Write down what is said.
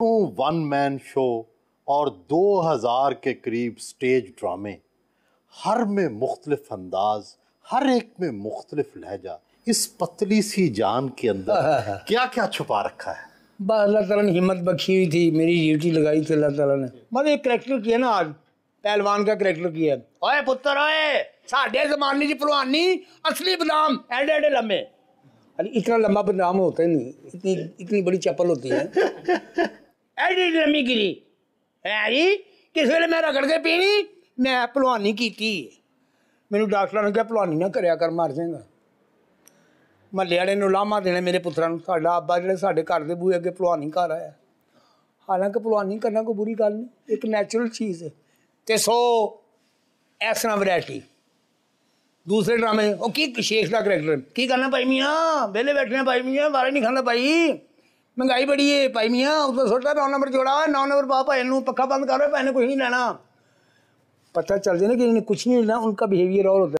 to one man show और 2000 के करीब स्टेज ड्रामे हर में मुख्तलिफ अंदाज हर एक में मुख्तलिफ लहजा इस पतली सी जान के अंदर क्या क्या छुपा रखा है बस अल्लाह तला ने हिम्मत बख्शी हुई थी मेरी ड्यूटी लगाई थी अल्लाह तला ने मतलब एक करेक्टर किया ना आज पहलवान का करेक्टर किया ओए पुत्र ओए साढ़े जमाने की पुरानी असली बदाम एडे एडे लम्बे अरे इतना लंबा बदनाम होता ही नहीं इतनी इतनी बड़ी चप्पल होती है ਐਡੀ ਲੰਮੀ ਗਿਰੀ ਹੈ ਜੀ ਕਿਸ ਵੇਲੇ ਮੈਂ ਰਗੜ ਕੇ ਪੀਣੀ ਮੈਂ ਭਲਵਾਨੀ ਕੀਤੀ ਮੈਨੂੰ ਡਾਕਟਰਾਂ ਨੇ ਕਿਹਾ ਭਲਵਾਨੀ ਨਾ ਕਰਿਆ ਕਰ ਮਰ ਜਾਏਗਾ ਮਹੱਲੇ ਵਾਲੇ ਨੂੰ ਲਾਮਾ ਦੇਣਾ ਮੇਰੇ ਪੁੱਤਰਾਂ ਨੂੰ ਸਾਡਾ ਆਬਾ ਜਿਹੜੇ ਸਾਡੇ ਘਰ ਦੇ ਬੂਏ ਅੱਗੇ ਭਲਵਾਨੀ ਕਰ ਆਇਆ ਹਾਲਾਂਕਿ ਭਲਵਾਨੀ ਕਰਨਾ ਕੋਈ ਬੁਰੀ ਗੱਲ ਨਹੀਂ ਇੱਕ ਨੈਚੁਰਲ ਚੀਜ਼ ਹੈ ਤੇ ਸੋ ਇਸ ਨਾਲ ਵੈਰਾਈਟੀ ਦੂਸਰੇ ਡਰਾਮੇ ਉਹ ਕੀ ਸ਼ੇਖ ਦਾ ਕਰੈਕਟਰ ਕੀ ਕਰਨਾ ਭਾਈ ਮੀਆਂ ਵਿਹਲੇ ਬੈਠਣਾ ਭਾਈ ਮੀਆਂ ਬਾਰੇ ਨਹੀਂ ਖਾਂਦਾ ਭਾਈ ਮਹਿੰਗਾਈ ਬੜੀ ਏ ਭਾਈ ਮੀਆਂ ਉਦੋਂ ਛੋਟਾ नौ नंबर जोड़ा हुआ नौ नंबर पापा इन पक्का बंद करो पहने कुछ नहीं लेना पता चल जाए ना कि इन्हें कुछ नहीं लेना उनका बिहेवियर और होता है